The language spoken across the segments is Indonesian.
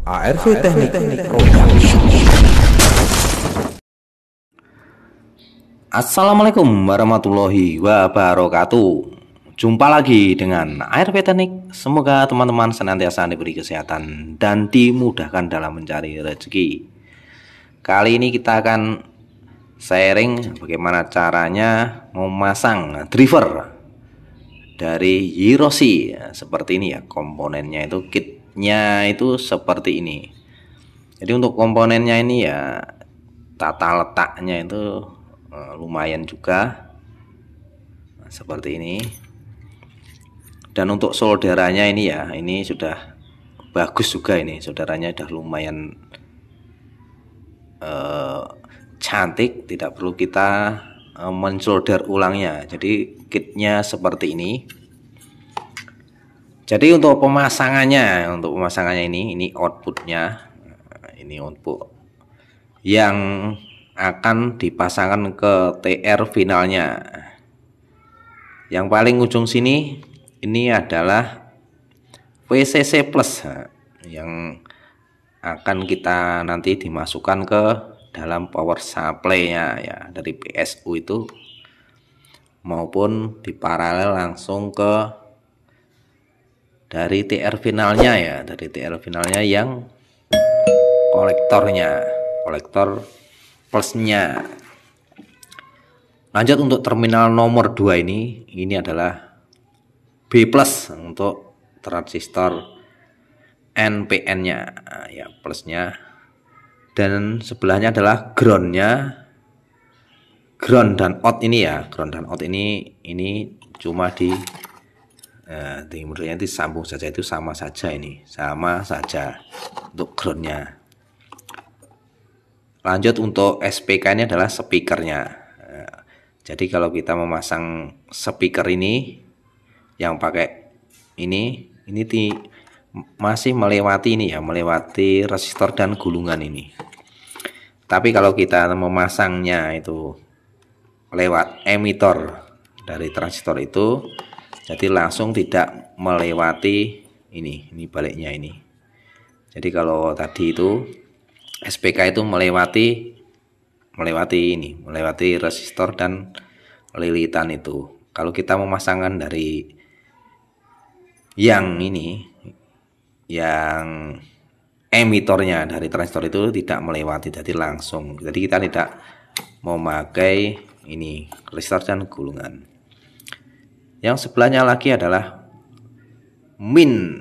ARV Teknik, Assalamualaikum warahmatullahi wabarakatuh. Jumpa lagi dengan ARV Teknik. Semoga teman-teman senantiasa diberi kesehatan dan dimudahkan dalam mencari rezeki. Kali ini kita akan sharing bagaimana caranya memasang driver dari Hiroshi seperti ini ya komponennya itu kit nya itu seperti ini jadi untuk komponennya ini ya tata letaknya itu eh, lumayan juga nah, seperti ini dan untuk solderanya ini ya ini sudah bagus juga ini saudaranya sudah lumayan uh, cantik tidak perlu kita uh, mensolder ulangnya jadi kitnya seperti ini jadi untuk pemasangannya, untuk pemasangannya ini, ini outputnya, nah, ini output yang akan dipasangkan ke TR finalnya. Yang paling ujung sini ini adalah VCC plus nah, yang akan kita nanti dimasukkan ke dalam power supply-nya ya dari PSU itu maupun di paralel langsung ke dari TR finalnya ya dari TR finalnya yang kolektornya kolektor plusnya lanjut untuk terminal nomor 2 ini ini adalah B plus untuk transistor NPN nya nah, ya plusnya dan sebelahnya adalah groundnya ground dan out ini ya ground dan out ini ini cuma di Nah, eh, tinggi mundurnya nanti sambung saja itu sama saja ini, sama saja untuk groundnya. Lanjut untuk SPK ini adalah speakernya. Eh, jadi kalau kita memasang speaker ini yang pakai ini, ini di, masih melewati ini ya, melewati resistor dan gulungan ini. Tapi kalau kita memasangnya itu lewat emitor dari transistor itu jadi langsung tidak melewati ini ini baliknya ini jadi kalau tadi itu SPK itu melewati melewati ini melewati resistor dan lilitan itu kalau kita memasangkan dari yang ini yang emitornya dari transistor itu tidak melewati jadi langsung jadi kita tidak memakai ini resistor dan gulungan yang sebelahnya lagi adalah min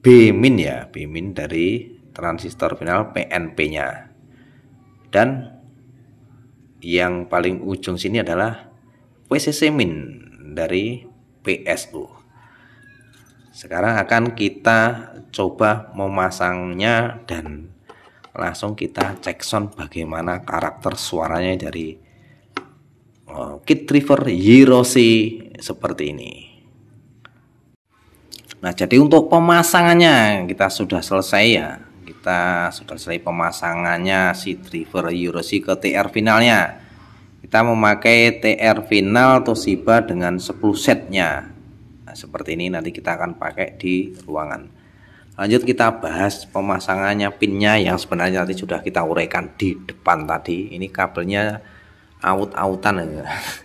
B min ya, B min dari transistor final PNP-nya. Dan yang paling ujung sini adalah pcc min dari PSU. Sekarang akan kita coba memasangnya dan langsung kita cek sound bagaimana karakter suaranya dari Oh, Kit River Hiroshi seperti ini. Nah, jadi untuk pemasangannya kita sudah selesai ya. Kita sudah selesai pemasangannya si driver Hiroshi ke TR finalnya. Kita memakai TR final Toshiba dengan 10 setnya. Nah, seperti ini nanti kita akan pakai di ruangan. Lanjut kita bahas pemasangannya pinnya yang sebenarnya nanti sudah kita uraikan di depan tadi. Ini kabelnya out-outan aja.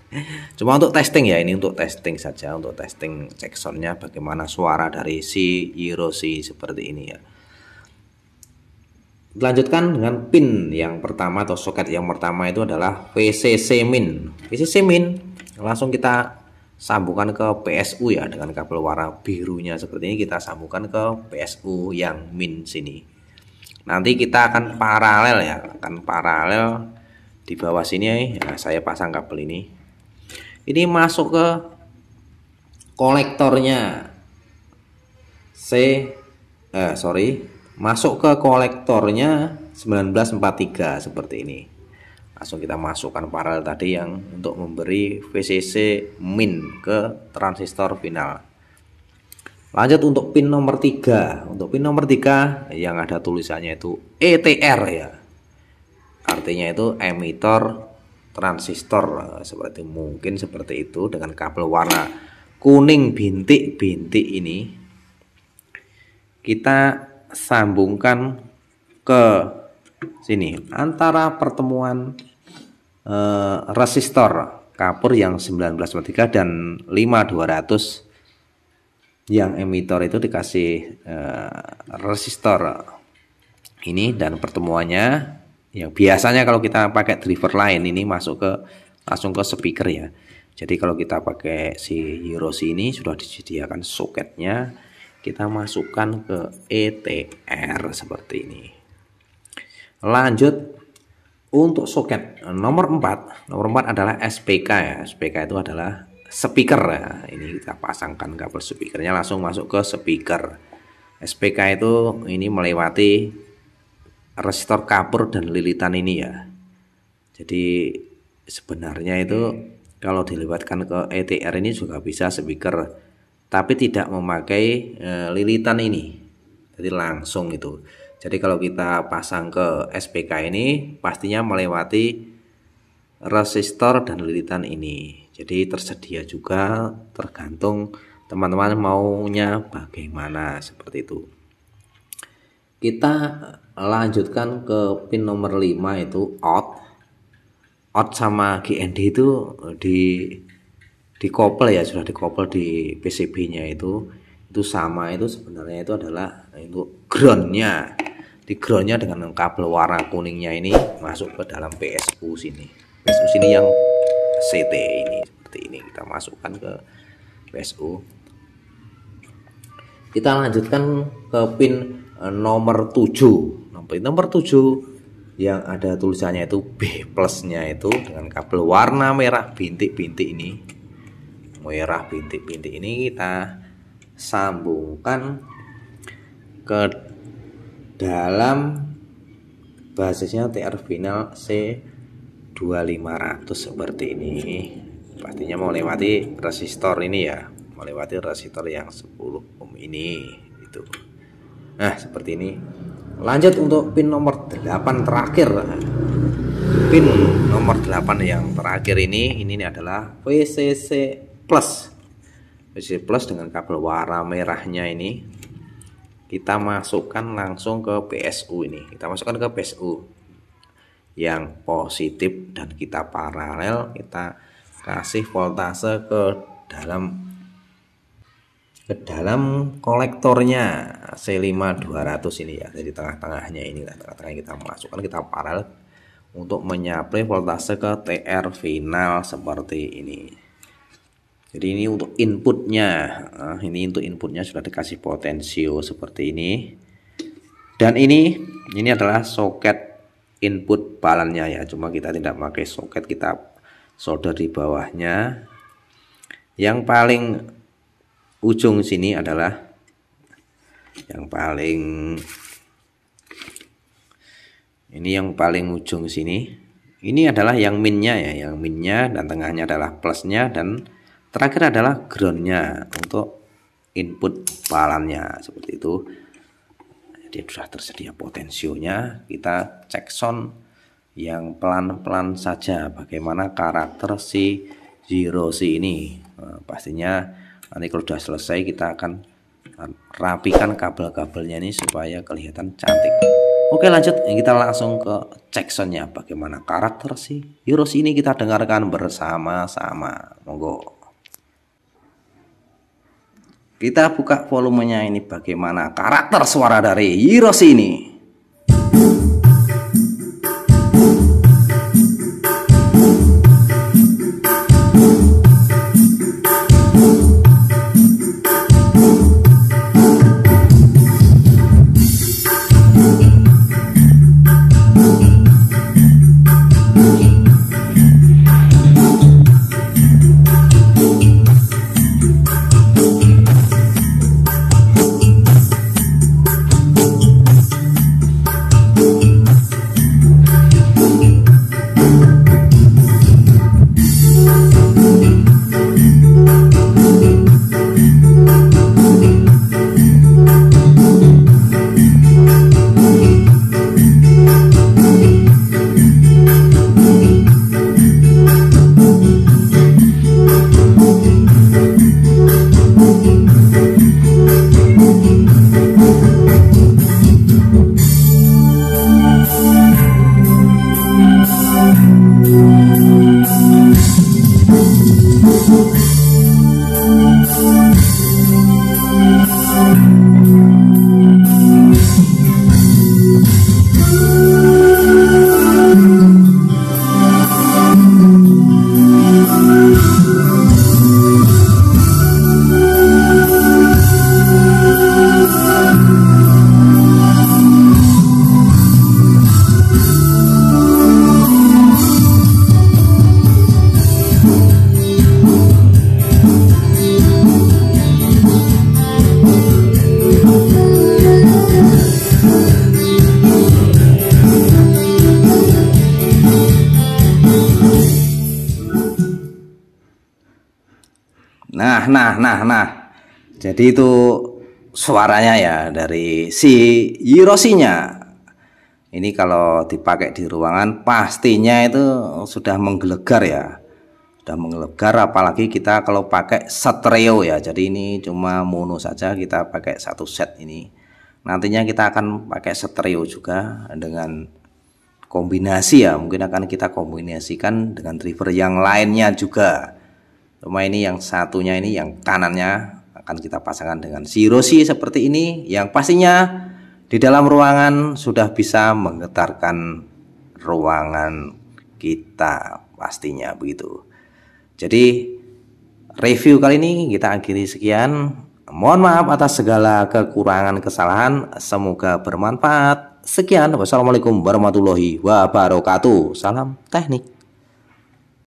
Cuma untuk testing ya, ini untuk testing saja, untuk testing cek soundnya bagaimana suara dari si Hiroshi seperti ini ya. Lanjutkan dengan pin yang pertama atau soket yang pertama itu adalah VCC min. VCC min langsung kita sambungkan ke PSU ya dengan kabel warna birunya seperti ini kita sambungkan ke PSU yang min sini. Nanti kita akan paralel ya, akan paralel di bawah sini eh, ya, saya pasang kabel ini ini masuk ke kolektornya C eh, sorry masuk ke kolektornya 1943 seperti ini langsung kita masukkan paralel tadi yang untuk memberi VCC min ke transistor final lanjut untuk pin nomor 3 untuk pin nomor 3 yang ada tulisannya itu ETR ya artinya itu emitor transistor eh, seperti mungkin seperti itu dengan kabel warna kuning bintik-bintik ini kita sambungkan ke sini antara pertemuan eh, resistor kapur yang 1923 dan 5200 yang emitor itu dikasih eh, resistor ini dan pertemuannya ya biasanya kalau kita pakai driver lain ini masuk ke langsung ke speaker ya jadi kalau kita pakai si Hiroshi ini sudah disediakan soketnya kita masukkan ke ETR seperti ini lanjut untuk soket nomor 4 nomor 4 adalah SPK ya SPK itu adalah speaker ya. ini kita pasangkan kabel speakernya langsung masuk ke speaker SPK itu ini melewati resistor kapur dan lilitan ini ya. Jadi sebenarnya itu kalau dilewatkan ke ETR ini juga bisa speaker tapi tidak memakai e, lilitan ini. Jadi langsung itu. Jadi kalau kita pasang ke SPK ini pastinya melewati resistor dan lilitan ini. Jadi tersedia juga tergantung teman-teman maunya bagaimana seperti itu kita lanjutkan ke pin nomor 5 itu out out sama GND itu di di dikopel ya sudah di dikopel di PCB nya itu itu sama itu sebenarnya itu adalah itu groundnya di groundnya dengan kabel warna kuningnya ini masuk ke dalam PSU sini PSU sini yang CT ini seperti ini kita masukkan ke PSU kita lanjutkan ke pin eh, nomor 7. Nah, nomor nomor 7 yang ada tulisannya itu B plusnya itu dengan kabel warna merah bintik-bintik ini. Merah bintik-bintik ini kita sambungkan ke dalam basisnya TR final C 2500 seperti ini pastinya mau lewati resistor ini ya melewati resistor yang 10 ini itu nah seperti ini lanjut untuk pin nomor 8 terakhir pin nomor 8 yang terakhir ini ini adalah VCC plus VCC plus dengan kabel warna merahnya ini kita masukkan langsung ke PSU ini kita masukkan ke PSU yang positif dan kita paralel kita kasih voltase ke dalam ke dalam kolektornya C5 200 ini ya jadi tengah-tengahnya ini lah tengah-tengah kita masukkan kita paralel untuk menyaplai voltase ke TR final seperti ini jadi ini untuk inputnya nah, ini untuk inputnya sudah dikasih potensio seperti ini dan ini ini adalah soket input balannya ya cuma kita tidak pakai soket kita solder di bawahnya yang paling ujung sini adalah yang paling ini yang paling ujung sini ini adalah yang minnya ya yang minnya dan tengahnya adalah plusnya dan terakhir adalah groundnya untuk input palannya seperti itu jadi sudah tersedia potensinya kita cek sound yang pelan-pelan saja bagaimana karakter si zero si ini nah, pastinya nanti kalau sudah selesai kita akan ah, rapikan kabel-kabelnya ini supaya kelihatan cantik Oke lanjut kita langsung ke soundnya bagaimana karakter si Heroes ini kita dengarkan bersama-sama monggo kita buka volumenya ini bagaimana karakter suara dari Heroes ini nah nah nah nah jadi itu suaranya ya dari si Yirosinya ini kalau dipakai di ruangan pastinya itu sudah menggelegar ya sudah menggelegar apalagi kita kalau pakai stereo ya jadi ini cuma mono saja kita pakai satu set ini nantinya kita akan pakai stereo juga dengan kombinasi ya mungkin akan kita kombinasikan dengan driver yang lainnya juga cuma ini yang satunya ini yang kanannya akan kita pasangkan dengan si sirosi seperti ini yang pastinya di dalam ruangan sudah bisa menggetarkan ruangan kita pastinya begitu jadi review kali ini kita akhiri sekian Mohon maaf atas segala kekurangan kesalahan. Semoga bermanfaat. Sekian. Wassalamualaikum warahmatullahi wabarakatuh. Salam teknik.